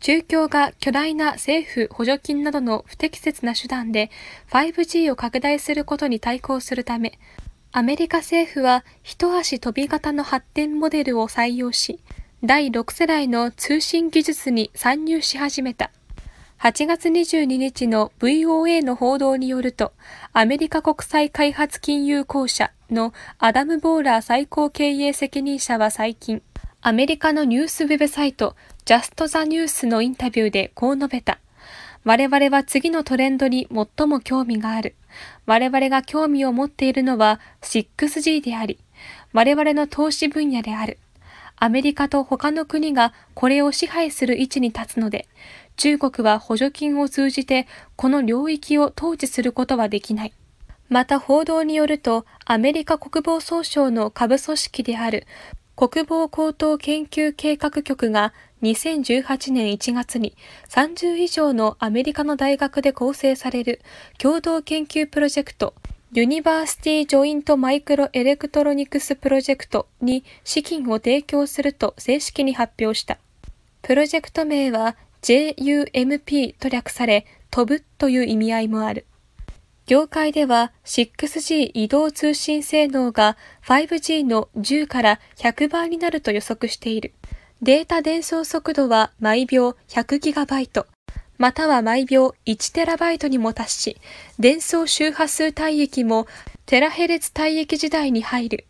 中共が巨大な政府補助金などの不適切な手段で 5G を拡大することに対抗するため、アメリカ政府は一足飛び型の発展モデルを採用し、第6世代の通信技術に参入し始めた。8月22日の VOA の報道によると、アメリカ国際開発金融公社のアダム・ボーラー最高経営責任者は最近、アメリカのニュースウェブサイト、ジャスト・ザ・ニュースのインタビューでこう述べた。我々は次のトレンドに最も興味がある。我々が興味を持っているのは 6G であり、我々の投資分野である。アメリカと他の国がこれを支配する位置に立つので、中国は補助金を通じてこの領域を統治することはできない。また報道によると、アメリカ国防総省の下部組織である国防高等研究計画局が2018年1月に30以上のアメリカの大学で構成される共同研究プロジェクトユニバーシティ・ジョイント・マイクロ・エレクトロニクス・プロジェクトに資金を提供すると正式に発表した。プロジェクト名は JUMP と略され、飛ぶという意味合いもある。業界では 6G 移動通信性能が 5G の10から100倍になると予測している。データ伝送速度は毎秒 100GB、または毎秒 1TB にも達し、伝送周波数帯域もテラヘレツ帯域時代に入る。